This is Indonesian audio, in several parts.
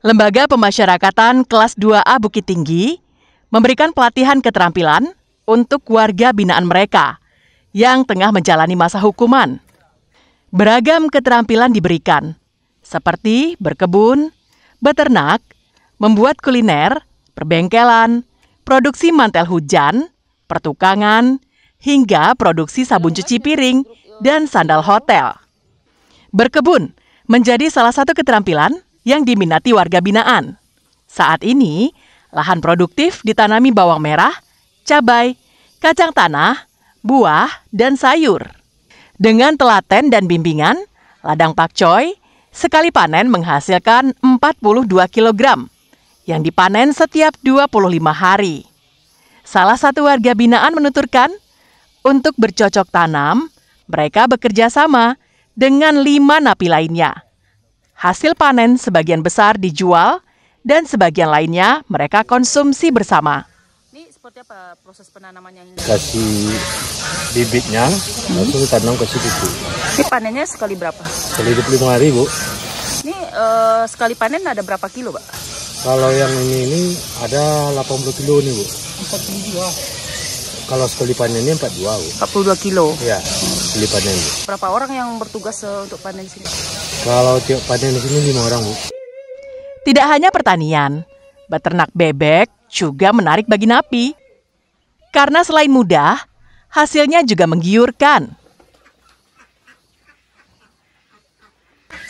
Lembaga Pemasyarakatan Kelas 2A Bukit Tinggi memberikan pelatihan keterampilan untuk warga binaan mereka yang tengah menjalani masa hukuman. Beragam keterampilan diberikan, seperti berkebun, beternak, membuat kuliner, perbengkelan, produksi mantel hujan, pertukangan, hingga produksi sabun cuci piring dan sandal hotel. Berkebun menjadi salah satu keterampilan yang diminati warga binaan. Saat ini, lahan produktif ditanami bawang merah, cabai, kacang tanah, buah, dan sayur. Dengan telaten dan bimbingan, ladang pakcoy sekali panen menghasilkan 42 kg yang dipanen setiap 25 hari. Salah satu warga binaan menuturkan, untuk bercocok tanam, mereka bekerja sama dengan lima napi lainnya Hasil panen sebagian besar dijual dan sebagian lainnya mereka konsumsi bersama. Ini seperti apa proses penanamannya? Kasih bibitnya, hmm. langsung tanam ke situ. Ini panennya sekali berapa? Sekali 25 hari, Bu. Ini uh, sekali panen ada berapa kilo, Pak? Kalau yang ini, ini ada 80 kilo nih, Bu. 40 kilo. Kalau sekali panennya 42, Bu. 42 kilo? Iya. Hmm beli panen. Berapa orang yang bertugas eh, untuk panen di sini? Kalau tiap panen di sini lima orang, Bu. Tidak hanya pertanian, beternak bebek juga menarik bagi napi. Karena selain mudah, hasilnya juga menggiurkan.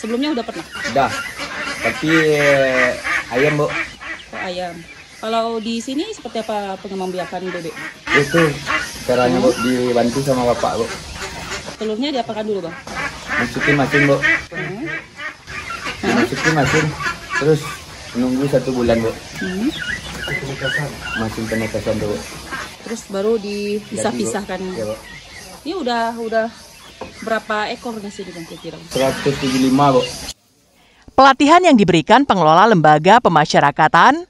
Sebelumnya udah pernah? Udah, tapi eh, ayam, Bu. Oh, ayam. Kalau di sini seperti apa pengembang biakan bebek? Itu caranya Bu dibantu sama Bapak Bu telurnya diapakan dulu bang? Masukin masin bu. Hmm. Masukin masin. Terus menunggu satu bulan bu. Hmm. Masin penetasan dulu. Terus baru dipisah-pisahkan. Ya, Ini udah udah berapa ekor nasi di bang kira-kira? 175 bu. Pelatihan yang diberikan pengelola lembaga pemasyarakatan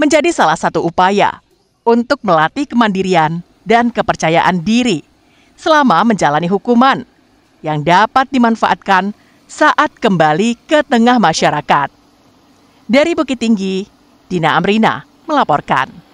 menjadi salah satu upaya untuk melatih kemandirian dan kepercayaan diri selama menjalani hukuman yang dapat dimanfaatkan saat kembali ke tengah masyarakat. Dari Bukit Tinggi, Dina Amrina melaporkan.